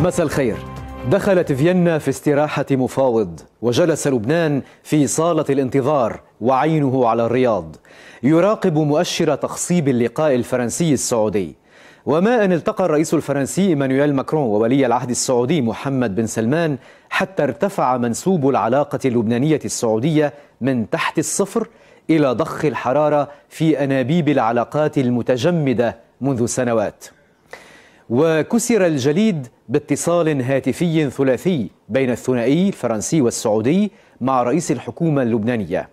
مساء الخير دخلت فيينا في استراحة مفاوض وجلس لبنان في صالة الانتظار وعينه على الرياض يراقب مؤشر تخصيب اللقاء الفرنسي السعودي وما أن التقى الرئيس الفرنسي إيمانويل ماكرون وولي العهد السعودي محمد بن سلمان حتى ارتفع منسوب العلاقة اللبنانية السعودية من تحت الصفر إلى ضخ الحرارة في أنابيب العلاقات المتجمدة منذ سنوات وكسر الجليد باتصال هاتفي ثلاثي بين الثنائي الفرنسي والسعودي مع رئيس الحكومة اللبنانية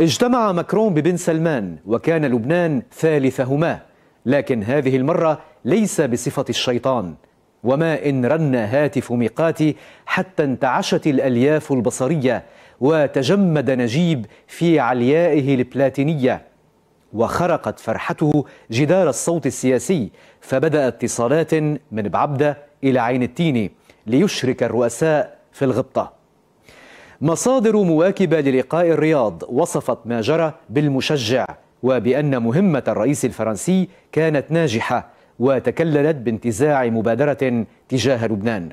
اجتمع ماكرون ببن سلمان وكان لبنان ثالثهما لكن هذه المرة ليس بصفة الشيطان وما إن رن هاتف ميقاتي حتى انتعشت الألياف البصرية وتجمد نجيب في عليائه البلاتينية وخرقت فرحته جدار الصوت السياسي فبدا اتصالات من بعبده الى عين التين ليشرك الرؤساء في الغبطه مصادر مواكبه للقاء الرياض وصفت ما جرى بالمشجع وبان مهمه الرئيس الفرنسي كانت ناجحه وتكللت بانتزاع مبادره تجاه لبنان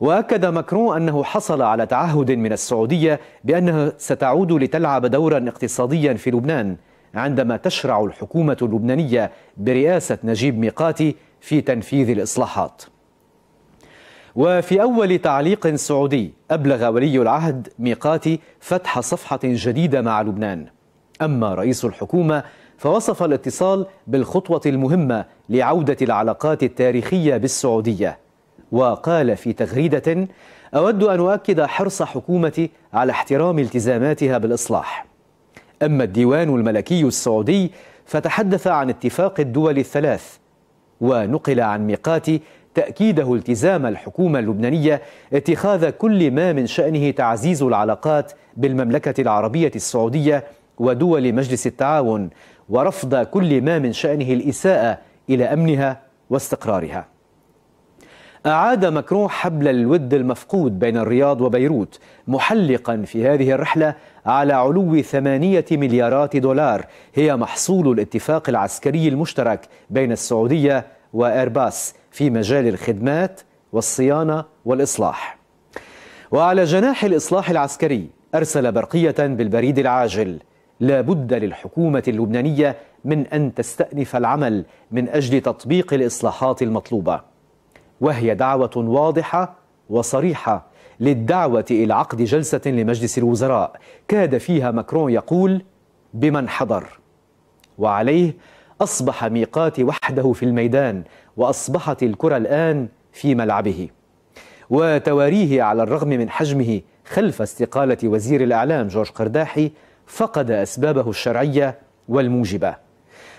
واكد ماكرون انه حصل على تعهد من السعوديه بانها ستعود لتلعب دورا اقتصاديا في لبنان عندما تشرع الحكومة اللبنانية برئاسة نجيب ميقاتي في تنفيذ الإصلاحات وفي أول تعليق سعودي أبلغ ولي العهد ميقاتي فتح صفحة جديدة مع لبنان أما رئيس الحكومة فوصف الاتصال بالخطوة المهمة لعودة العلاقات التاريخية بالسعودية وقال في تغريدة أود أن أؤكد حرص حكومتي على احترام التزاماتها بالإصلاح أما الديوان الملكي السعودي فتحدث عن اتفاق الدول الثلاث ونقل عن ميقاتي تأكيده التزام الحكومة اللبنانية اتخاذ كل ما من شأنه تعزيز العلاقات بالمملكة العربية السعودية ودول مجلس التعاون ورفض كل ما من شأنه الإساءة إلى أمنها واستقرارها أعاد مكرون حبل الود المفقود بين الرياض وبيروت محلقا في هذه الرحلة على علو ثمانية مليارات دولار هي محصول الاتفاق العسكري المشترك بين السعودية وإيرباس في مجال الخدمات والصيانة والإصلاح وعلى جناح الإصلاح العسكري أرسل برقية بالبريد العاجل لا بد للحكومة اللبنانية من أن تستأنف العمل من أجل تطبيق الإصلاحات المطلوبة وهي دعوة واضحة وصريحة للدعوة إلى عقد جلسة لمجلس الوزراء كاد فيها ماكرون يقول بمن حضر وعليه أصبح ميقات وحده في الميدان وأصبحت الكرة الآن في ملعبه وتواريه على الرغم من حجمه خلف استقالة وزير الإعلام جورج قرداحي فقد أسبابه الشرعية والموجبة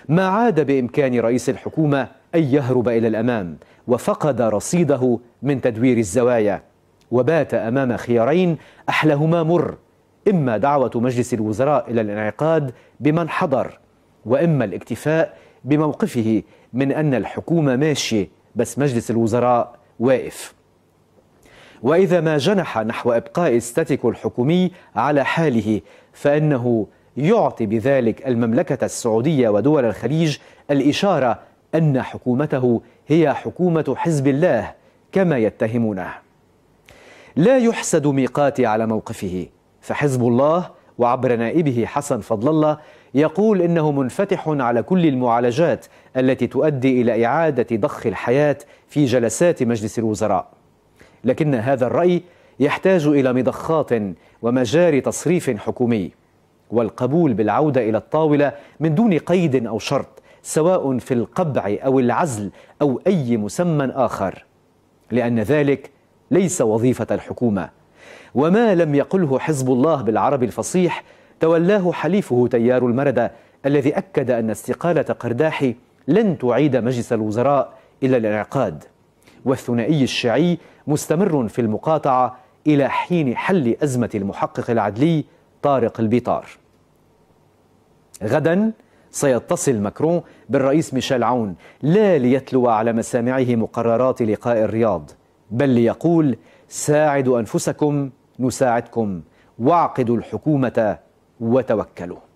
ما عاد بإمكان رئيس الحكومة أن يهرب إلى الأمام وفقد رصيده من تدوير الزوايا وبات أمام خيارين أحلهما مر إما دعوة مجلس الوزراء إلى الانعقاد بمن حضر وإما الاكتفاء بموقفه من أن الحكومة ماشية بس مجلس الوزراء واقف وإذا ما جنح نحو إبقاء الستاتيكو الحكومي على حاله فإنه يعطي بذلك المملكة السعودية ودول الخليج الإشارة أن حكومته هي حكومة حزب الله كما يتهمونه لا يحسد ميقاتي على موقفه فحزب الله وعبر نائبه حسن فضل الله يقول انه منفتح على كل المعالجات التي تؤدي الى اعاده ضخ الحياه في جلسات مجلس الوزراء. لكن هذا الراي يحتاج الى مضخات ومجاري تصريف حكومي والقبول بالعوده الى الطاوله من دون قيد او شرط سواء في القبع أو العزل أو أي مسمى آخر لأن ذلك ليس وظيفة الحكومة وما لم يقله حزب الله بالعربي الفصيح تولاه حليفه تيار المردة الذي أكد أن استقالة قرداحي لن تعيد مجلس الوزراء إلا الانعقاد والثنائي الشيعي مستمر في المقاطعة إلى حين حل أزمة المحقق العدلي طارق البيطار غداً سيتصل ماكرون بالرئيس ميشيل عون لا ليتلو على مسامعه مقررات لقاء الرياض بل ليقول ساعدوا انفسكم نساعدكم واعقدوا الحكومه وتوكلوا